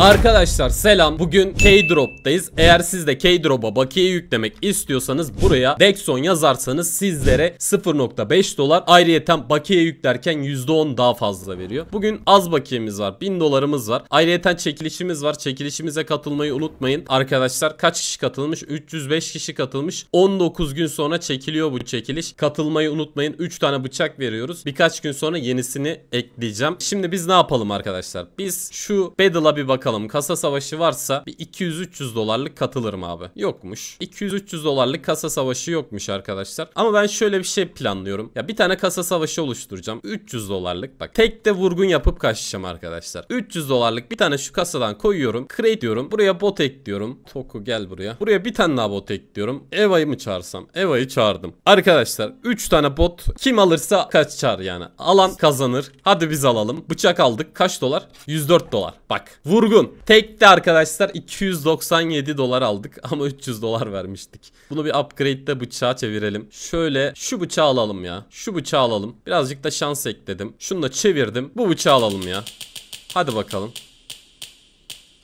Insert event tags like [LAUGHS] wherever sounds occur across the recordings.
Arkadaşlar selam bugün K-Drop'tayız eğer siz de K-Drop'a bakiye yüklemek istiyorsanız buraya Dexon yazarsanız sizlere 0.5 dolar ayrıyeten bakiye yüklerken %10 daha fazla veriyor Bugün az bakiyemiz var 1000 dolarımız var ayrıyeten çekilişimiz var çekilişimize katılmayı unutmayın Arkadaşlar kaç kişi katılmış 305 kişi katılmış 19 gün sonra çekiliyor bu çekiliş katılmayı unutmayın 3 tane bıçak veriyoruz birkaç gün sonra yenisini ekleyeceğim Şimdi biz ne yapalım arkadaşlar biz şu Battle'a bir bakalım bakalım kasa savaşı varsa bir 200-300 dolarlık katılırım abi. Yokmuş. 200-300 dolarlık kasa savaşı yokmuş arkadaşlar. Ama ben şöyle bir şey planlıyorum. Ya bir tane kasa savaşı oluşturacağım. 300 dolarlık bak. Tek de vurgun yapıp kaçacağım arkadaşlar. 300 dolarlık bir tane şu kasadan koyuyorum. Create diyorum. Buraya bot ekliyorum. Toku gel buraya. Buraya bir tane daha bot ekliyorum. Eva'yı mı çağırsam? Eva'yı çağırdım. Arkadaşlar 3 tane bot kim alırsa kaçar yani. Alan kazanır. Hadi biz alalım. Bıçak aldık. Kaç dolar? 104 dolar. Bak. vurgu Durun. Tek arkadaşlar 297 dolar aldık [LAUGHS] ama 300 dolar vermiştik. Bunu bir upgrade'de bıçağa çevirelim. Şöyle şu bıçağı alalım ya. Şu bıçağı alalım. Birazcık da şans ekledim. Şunu da çevirdim. Bu bıçağı alalım ya. Hadi bakalım.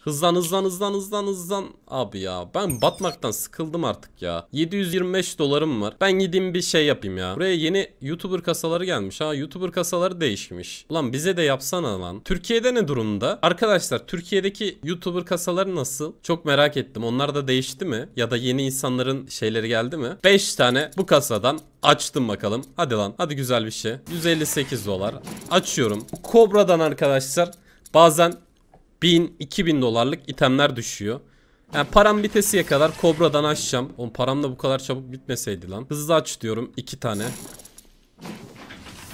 Hızlan hızlan hızlan hızlan hızlan. Abi ya ben batmaktan sıkıldım artık ya. 725 dolarım var. Ben gideyim bir şey yapayım ya. Buraya yeni YouTuber kasaları gelmiş ha. YouTuber kasaları değişmiş. Ulan bize de yapsana lan. Türkiye'de ne durumda? Arkadaşlar Türkiye'deki YouTuber kasaları nasıl? Çok merak ettim. Onlar da değişti mi? Ya da yeni insanların şeyleri geldi mi? 5 tane bu kasadan açtım bakalım. Hadi lan hadi güzel bir şey. 158 dolar. Açıyorum. Kobra'dan arkadaşlar bazen 1000, 2000 dolarlık itemler düşüyor. Yani param bitesiye kadar kobradan açacağım. Oğlum param da bu kadar çabuk bitmeseydi lan. Hızlı aç diyorum 2 tane.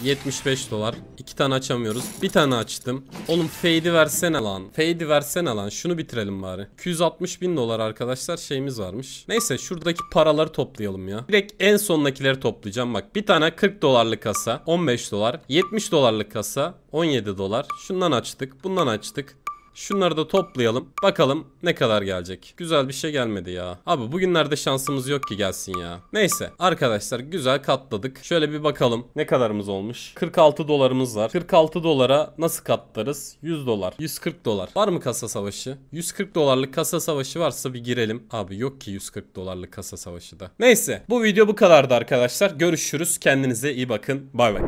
75 dolar. 2 tane açamıyoruz. Bir tane açtım. Oğlum fade'i versene lan. Fade'i versene lan. Şunu bitirelim bari. 260 bin dolar arkadaşlar şeyimiz varmış. Neyse şuradaki paraları toplayalım ya. Direkt en sondakileri toplayacağım. Bak bir tane 40 dolarlık kasa. 15 dolar. 70 dolarlık kasa. 17 dolar. Şundan açtık. Bundan açtık. Şunları da toplayalım. Bakalım ne kadar gelecek. Güzel bir şey gelmedi ya. Abi bugünlerde şansımız yok ki gelsin ya. Neyse arkadaşlar güzel katladık. Şöyle bir bakalım ne kadarımız olmuş. 46 dolarımız var. 46 dolara nasıl katlarız? 100 dolar. 140 dolar. Var mı kasa savaşı? 140 dolarlık kasa savaşı varsa bir girelim. Abi yok ki 140 dolarlık kasa savaşı da. Neyse bu video bu kadardı arkadaşlar. Görüşürüz. Kendinize iyi bakın. Bay bay.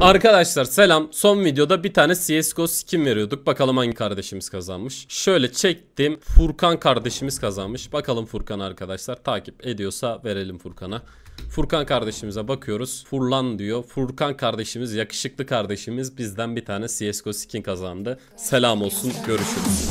Arkadaşlar selam. Son videoda bir tane CSGO skin veriyorduk. Bakalım hangi kardeşimiz kazanmış. Şöyle çektim. Furkan kardeşimiz kazanmış. Bakalım Furkan arkadaşlar. Takip ediyorsa verelim Furkan'a. Furkan kardeşimize bakıyoruz. Furlan diyor. Furkan kardeşimiz, yakışıklı kardeşimiz bizden bir tane CSGO skin kazandı. Selam olsun. Görüşürüz.